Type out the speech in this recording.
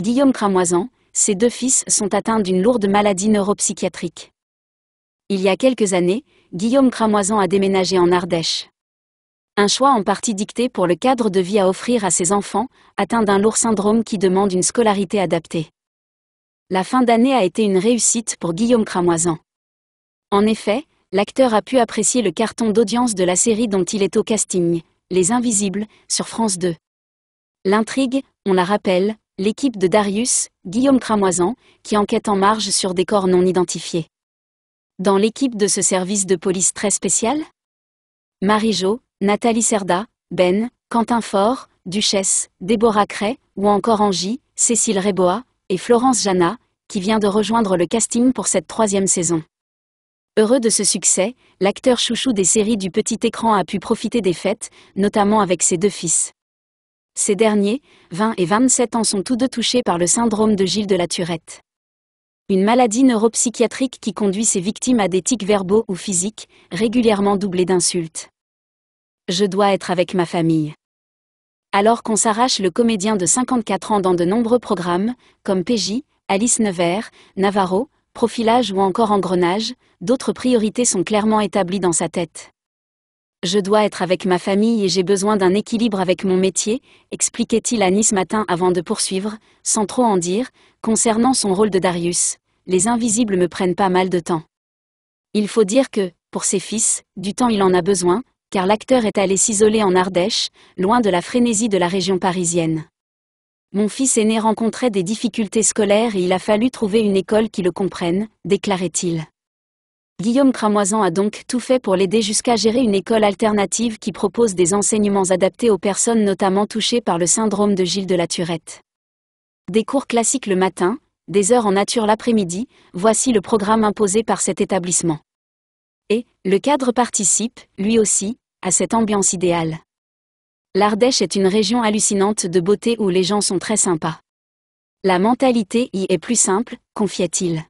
Guillaume Cramoisan, ses deux fils sont atteints d'une lourde maladie neuropsychiatrique. Il y a quelques années, Guillaume Cramoisan a déménagé en Ardèche. Un choix en partie dicté pour le cadre de vie à offrir à ses enfants, atteints d'un lourd syndrome qui demande une scolarité adaptée. La fin d'année a été une réussite pour Guillaume Cramoisan. En effet, l'acteur a pu apprécier le carton d'audience de la série dont il est au casting, Les Invisibles, sur France 2. L'intrigue, on la rappelle, l'équipe de Darius, Guillaume Cramoisan, qui enquête en marge sur des corps non identifiés. Dans l'équipe de ce service de police très spécial Marie-Jo, Nathalie Cerda, Ben, Quentin Faure, Duchesse, Déborah Cray, ou encore Angie, Cécile Reboa, et Florence Jana, qui vient de rejoindre le casting pour cette troisième saison. Heureux de ce succès, l'acteur chouchou des séries du petit écran a pu profiter des fêtes, notamment avec ses deux fils. Ces derniers, 20 et 27 ans, sont tous deux touchés par le syndrome de Gilles de la Turette. Une maladie neuropsychiatrique qui conduit ses victimes à des tics verbaux ou physiques, régulièrement doublés d'insultes. Je dois être avec ma famille. Alors qu'on s'arrache le comédien de 54 ans dans de nombreux programmes, comme PJ, Alice Nevers, Navarro, Profilage ou encore Engrenage, d'autres priorités sont clairement établies dans sa tête. Je dois être avec ma famille et j'ai besoin d'un équilibre avec mon métier, expliquait-il à Nice matin avant de poursuivre, sans trop en dire, concernant son rôle de Darius. Les invisibles me prennent pas mal de temps. Il faut dire que, pour ses fils, du temps il en a besoin, car l'acteur est allé s'isoler en Ardèche, loin de la frénésie de la région parisienne. Mon fils aîné rencontrait des difficultés scolaires et il a fallu trouver une école qui le comprenne, déclarait-il. Guillaume Cramoisan a donc tout fait pour l'aider jusqu'à gérer une école alternative qui propose des enseignements adaptés aux personnes notamment touchées par le syndrome de Gilles de la Turette. Des cours classiques le matin, des heures en nature l'après-midi, voici le programme imposé par cet établissement. Et, le cadre participe, lui aussi, à cette ambiance idéale. L'Ardèche est une région hallucinante de beauté où les gens sont très sympas. La mentalité y est plus simple, confiait il